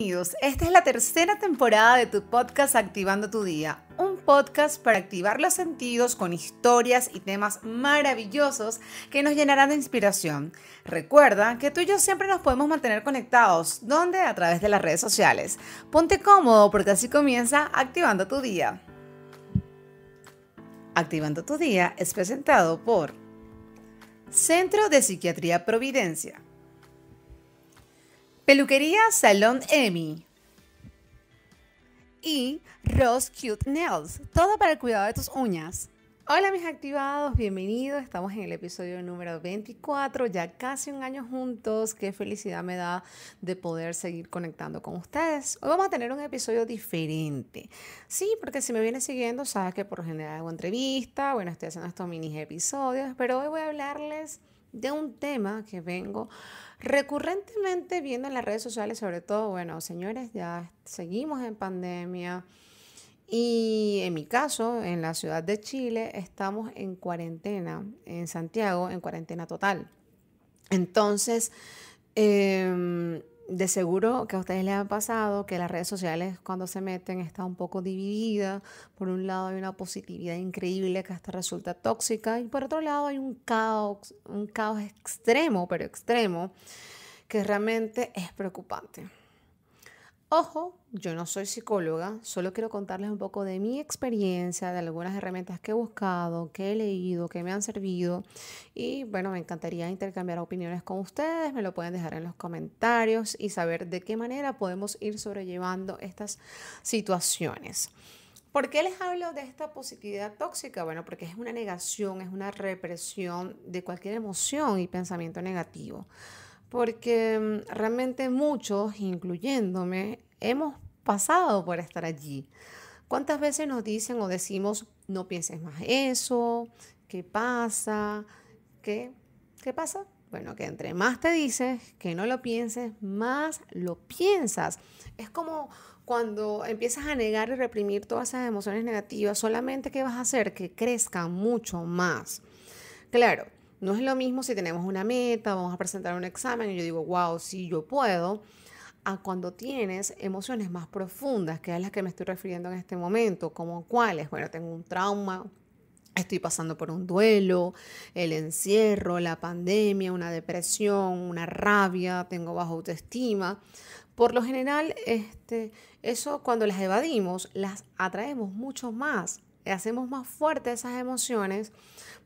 Bienvenidos. Esta es la tercera temporada de tu podcast Activando tu Día, un podcast para activar los sentidos con historias y temas maravillosos que nos llenarán de inspiración. Recuerda que tú y yo siempre nos podemos mantener conectados, ¿dónde? a través de las redes sociales. Ponte cómodo porque así comienza Activando tu Día. Activando tu Día es presentado por Centro de Psiquiatría Providencia Peluquería Salón Emi. Y Rose Cute Nails. Todo para el cuidado de tus uñas. Hola mis activados, bienvenidos. Estamos en el episodio número 24, ya casi un año juntos. Qué felicidad me da de poder seguir conectando con ustedes. Hoy vamos a tener un episodio diferente. Sí, porque si me vienes siguiendo, sabes que por lo general hago entrevista, bueno, estoy haciendo estos mini episodios, pero hoy voy a hablarles de un tema que vengo recurrentemente viendo en las redes sociales, sobre todo, bueno, señores, ya seguimos en pandemia y en mi caso, en la ciudad de Chile, estamos en cuarentena, en Santiago, en cuarentena total. Entonces, em, de seguro que a ustedes les ha pasado que las redes sociales cuando se meten está un poco dividida. Por un lado hay una positividad increíble que hasta resulta tóxica y por otro lado hay un caos, un caos extremo, pero extremo, que realmente es preocupante. Ojo, yo no soy psicóloga, solo quiero contarles un poco de mi experiencia, de algunas herramientas que he buscado, que he leído, que me han servido. Y bueno, me encantaría intercambiar opiniones con ustedes, me lo pueden dejar en los comentarios y saber de qué manera podemos ir sobrellevando estas situaciones. ¿Por qué les hablo de esta positividad tóxica? Bueno, porque es una negación, es una represión de cualquier emoción y pensamiento negativo porque mm, realmente muchos, incluyéndome, hemos pasado por estar allí. ¿Cuántas veces nos dicen o decimos, no pienses más eso? ¿Qué pasa? ¿Qué, ¿Qué pasa? Bueno, que entre más te dices que no lo pienses, más lo piensas. Es como cuando empiezas a negar y reprimir todas esas emociones negativas, solamente que vas a hacer que crezca mucho más. Claro, no es lo mismo si tenemos una meta, vamos a presentar un examen y yo digo, wow, sí, yo puedo, a cuando tienes emociones más profundas, que es a las que me estoy refiriendo en este momento, como cuáles, bueno, tengo un trauma, estoy pasando por un duelo, el encierro, la pandemia, una depresión, una rabia, tengo baja autoestima. Por lo general, este, eso cuando las evadimos, las atraemos mucho más hacemos más fuertes esas emociones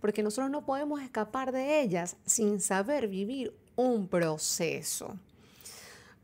porque nosotros no podemos escapar de ellas sin saber vivir un proceso.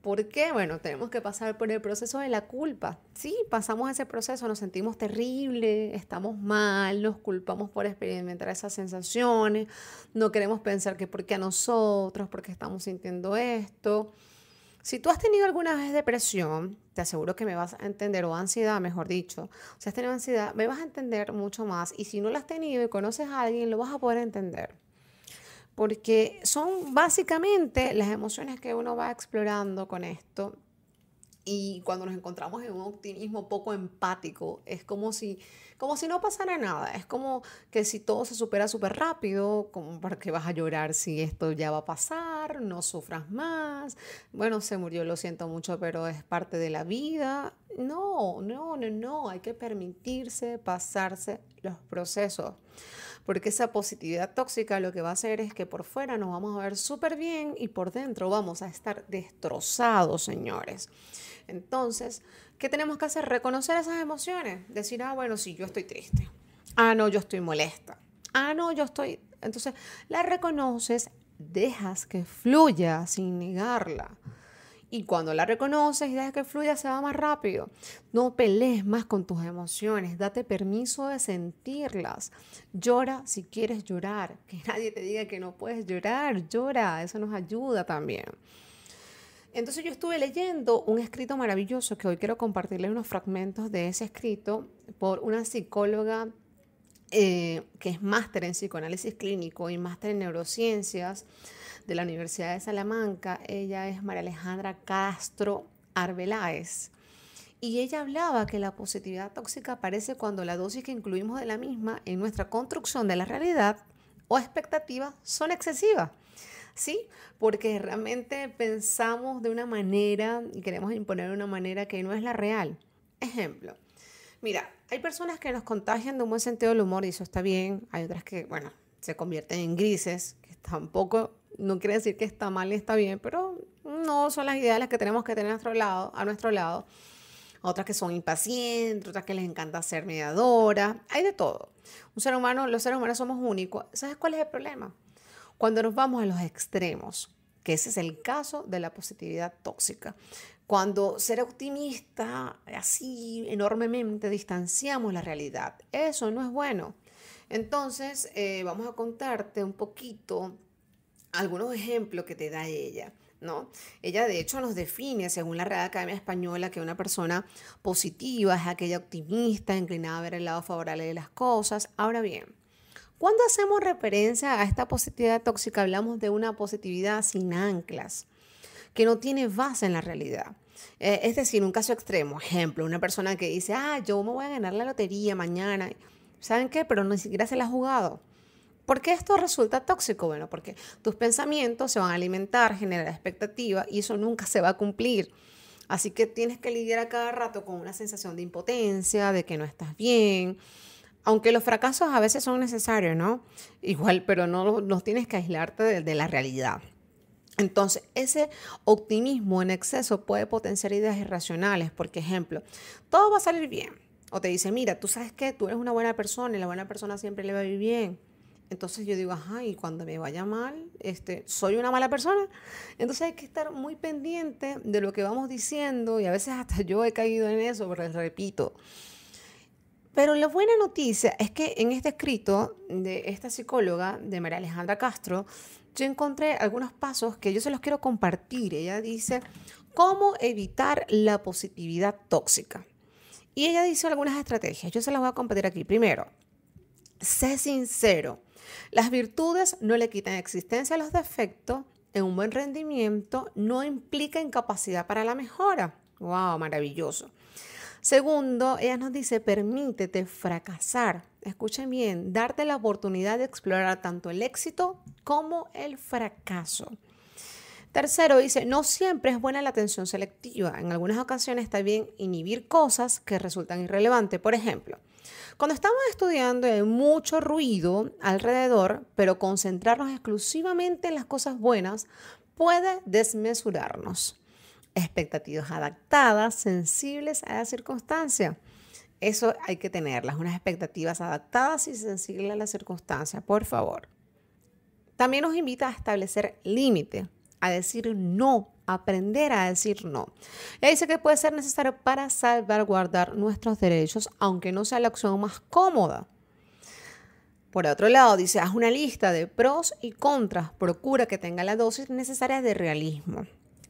¿Por qué? Bueno, tenemos que pasar por el proceso de la culpa. Sí, pasamos ese proceso, nos sentimos terrible, estamos mal, nos culpamos por experimentar esas sensaciones, no queremos pensar que porque a nosotros, porque estamos sintiendo esto. Si tú has tenido alguna vez depresión, te aseguro que me vas a entender, o ansiedad, mejor dicho, si has tenido ansiedad, me vas a entender mucho más. Y si no la has tenido y conoces a alguien, lo vas a poder entender. Porque son básicamente las emociones que uno va explorando con esto y cuando nos encontramos en un optimismo poco empático, es como si, como si no pasara nada. Es como que si todo se supera súper rápido, como para qué vas a llorar si esto ya va a pasar, no sufras más. Bueno, se murió, lo siento mucho, pero es parte de la vida. No, no, no, no. Hay que permitirse pasarse los procesos porque esa positividad tóxica lo que va a hacer es que por fuera nos vamos a ver súper bien y por dentro vamos a estar destrozados, señores. Entonces, ¿qué tenemos que hacer? Reconocer esas emociones, decir, ah, bueno, sí, yo estoy triste, ah, no, yo estoy molesta, ah, no, yo estoy... Entonces, la reconoces, dejas que fluya sin negarla. Y cuando la reconoces y dejas que fluya, se va más rápido. No pelees más con tus emociones, date permiso de sentirlas. Llora si quieres llorar, que nadie te diga que no puedes llorar, llora, eso nos ayuda también. Entonces yo estuve leyendo un escrito maravilloso que hoy quiero compartirles unos fragmentos de ese escrito por una psicóloga eh, que es máster en psicoanálisis clínico y máster en neurociencias, de la Universidad de Salamanca. Ella es María Alejandra Castro Arbeláez. Y ella hablaba que la positividad tóxica aparece cuando la dosis que incluimos de la misma en nuestra construcción de la realidad o expectativas son excesivas. ¿Sí? Porque realmente pensamos de una manera y queremos imponer una manera que no es la real. Ejemplo, mira, hay personas que nos contagian de un buen sentido del humor y eso está bien. Hay otras que, bueno, se convierten en grises, tampoco, no quiere decir que está mal y está bien, pero no son las ideas las que tenemos que tener a nuestro lado, a nuestro lado. Otras que son impacientes, otras que les encanta ser mediadoras, hay de todo. Un ser humano, los seres humanos somos únicos. ¿Sabes cuál es el problema? Cuando nos vamos a los extremos, que ese es el caso de la positividad tóxica. Cuando ser optimista, así enormemente distanciamos la realidad, eso no es bueno. Entonces, eh, vamos a contarte un poquito algunos ejemplos que te da ella. ¿No? Ella de hecho nos define, según la Real Academia Española, que una persona positiva es aquella optimista, inclinada a ver el lado favorable de las cosas. Ahora bien, cuando hacemos referencia a esta positividad tóxica, hablamos de una positividad sin anclas, que no tiene base en la realidad. Eh, es decir, un caso extremo, ejemplo, una persona que dice, ah, yo me voy a ganar la lotería mañana ¿Saben qué? Pero ni siquiera se la ha jugado. ¿Por qué esto resulta tóxico? Bueno, porque tus pensamientos se van a alimentar, generar expectativa y eso nunca se va a cumplir. Así que tienes que lidiar a cada rato con una sensación de impotencia, de que no estás bien. Aunque los fracasos a veces son necesarios, ¿no? Igual, pero no, no tienes que aislarte de, de la realidad. Entonces, ese optimismo en exceso puede potenciar ideas irracionales. Porque, ejemplo, todo va a salir bien o te dice, mira, tú sabes que tú eres una buena persona y la buena persona siempre le va a ir bien. Entonces yo digo, ajá, y cuando me vaya mal, este, soy una mala persona. Entonces hay que estar muy pendiente de lo que vamos diciendo y a veces hasta yo he caído en eso, pero les repito. Pero la buena noticia es que en este escrito de esta psicóloga, de María Alejandra Castro, yo encontré algunos pasos que yo se los quiero compartir. Ella dice, ¿cómo evitar la positividad tóxica? Y ella dice algunas estrategias. Yo se las voy a compartir aquí. Primero, sé sincero. Las virtudes no le quitan existencia a los defectos. En un buen rendimiento no implica incapacidad para la mejora. ¡Wow! Maravilloso. Segundo, ella nos dice, permítete fracasar. Escuchen bien, darte la oportunidad de explorar tanto el éxito como el fracaso. Tercero, dice, no siempre es buena la atención selectiva. En algunas ocasiones está bien inhibir cosas que resultan irrelevantes. Por ejemplo, cuando estamos estudiando hay mucho ruido alrededor, pero concentrarnos exclusivamente en las cosas buenas puede desmesurarnos. Expectativas adaptadas, sensibles a la circunstancia. Eso hay que tenerlas, unas expectativas adaptadas y sensibles a la circunstancia, por favor. También nos invita a establecer límites a decir no, aprender a decir no. Ella dice que puede ser necesario para salvaguardar nuestros derechos, aunque no sea la opción más cómoda. Por otro lado, dice, haz una lista de pros y contras, procura que tenga la dosis necesaria de realismo.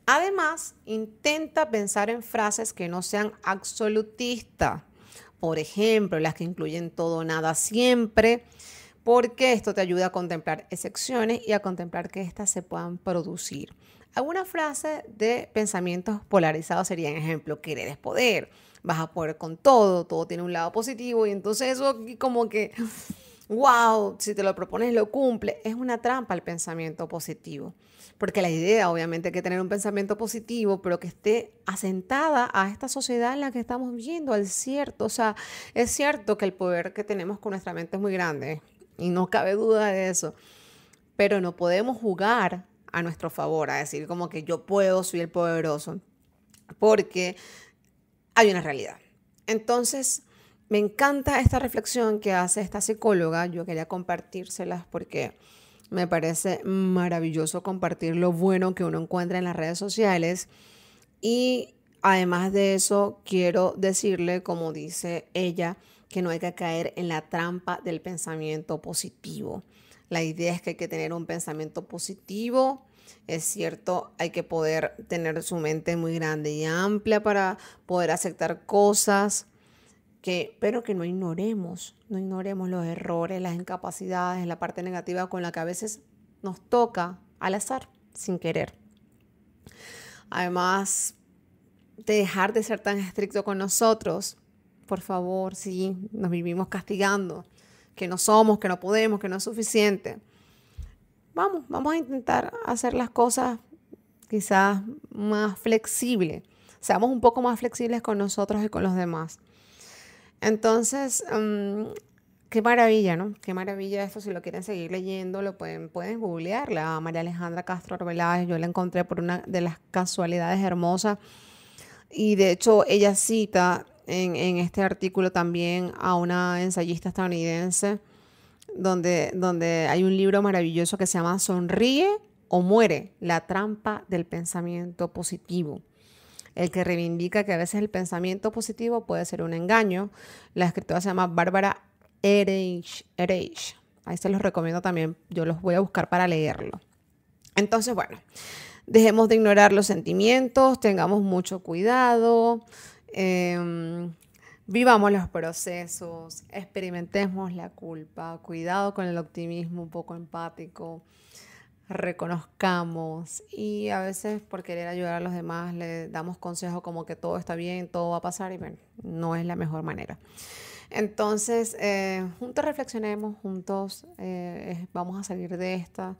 Además, intenta pensar en frases que no sean absolutistas. Por ejemplo, las que incluyen todo, nada, siempre, porque esto te ayuda a contemplar excepciones y a contemplar que éstas se puedan producir. Alguna frase de pensamientos polarizados por ejemplo, quieres eres poder, vas a poder con todo, todo tiene un lado positivo y entonces eso como que, wow, si te lo propones lo cumple. Es una trampa el pensamiento positivo, porque la idea obviamente es que tener un pensamiento positivo, pero que esté asentada a esta sociedad en la que estamos viviendo, al cierto, o sea, es cierto que el poder que tenemos con nuestra mente es muy grande, y no cabe duda de eso. Pero no podemos jugar a nuestro favor, a decir como que yo puedo, soy el poderoso, porque hay una realidad. Entonces, me encanta esta reflexión que hace esta psicóloga. Yo quería compartírselas porque me parece maravilloso compartir lo bueno que uno encuentra en las redes sociales. Y además de eso, quiero decirle, como dice ella, que no hay que caer en la trampa del pensamiento positivo. La idea es que hay que tener un pensamiento positivo, es cierto, hay que poder tener su mente muy grande y amplia para poder aceptar cosas, que, pero que no ignoremos, no ignoremos los errores, las incapacidades, la parte negativa con la que a veces nos toca al azar, sin querer. Además, dejar de ser tan estricto con nosotros, por favor, sí, nos vivimos castigando, que no somos, que no podemos, que no es suficiente. Vamos, vamos a intentar hacer las cosas quizás más flexibles. Seamos un poco más flexibles con nosotros y con los demás. Entonces, mm, qué maravilla, ¿no? Qué maravilla esto. Si lo quieren seguir leyendo, lo pueden, pueden googlear. La María Alejandra Castro Arbeláez, yo la encontré por una de las casualidades hermosas. Y de hecho, ella cita en, este artículo también a una ensayista estadounidense donde, donde hay un libro maravilloso que se llama Sonríe o muere, la trampa del pensamiento positivo el que reivindica que a veces el pensamiento positivo puede ser un engaño. La escritora se llama Bárbara Erich. Ahí se los recomiendo también. Yo los voy a buscar para leerlo. Entonces, bueno, dejemos de ignorar los sentimientos, tengamos mucho cuidado, Em, vivamos los procesos, experimentemos la culpa, cuidado con el optimismo un poco empático, reconozcamos y a veces por querer ayudar a los demás le damos consejo como que todo está bien, todo va a pasar y no es la mejor manera. Entonces, eh, juntos reflexionemos, juntos eh, vamos a salir de esta,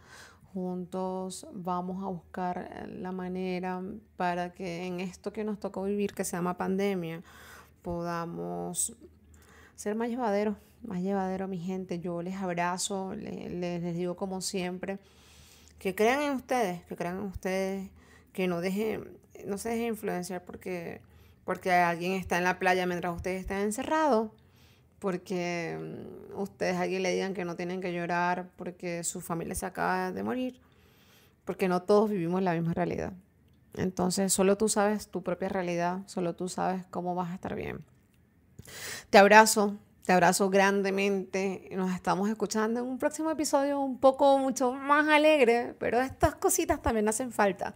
Juntos vamos a buscar eh, la manera para que en esto que nos tocó vivir, que se llama pandemia, podamos ser más llevaderos, más llevadero mi gente. Yo les abrazo, les, digo como siempre, que crean en ustedes, que crean en ustedes, que no dejen, no se dejen influenciar porque, porque alguien está en la playa mientras ustedes están encerrados porque mm, ustedes aquí le digan que no tienen que llorar porque su familia se acaba de morir, porque no todos vivimos la misma realidad. Entonces, solo tú sabes tu propia realidad, solo tú sabes cómo vas a estar bien. Te abrazo, te abrazo grandemente. Nos estamos escuchando en un próximo episodio un poco mucho más alegre, pero estas cositas también hacen falta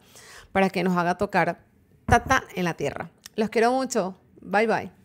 para que nos haga tocar tata en la tierra. Los quiero mucho. Bye bye.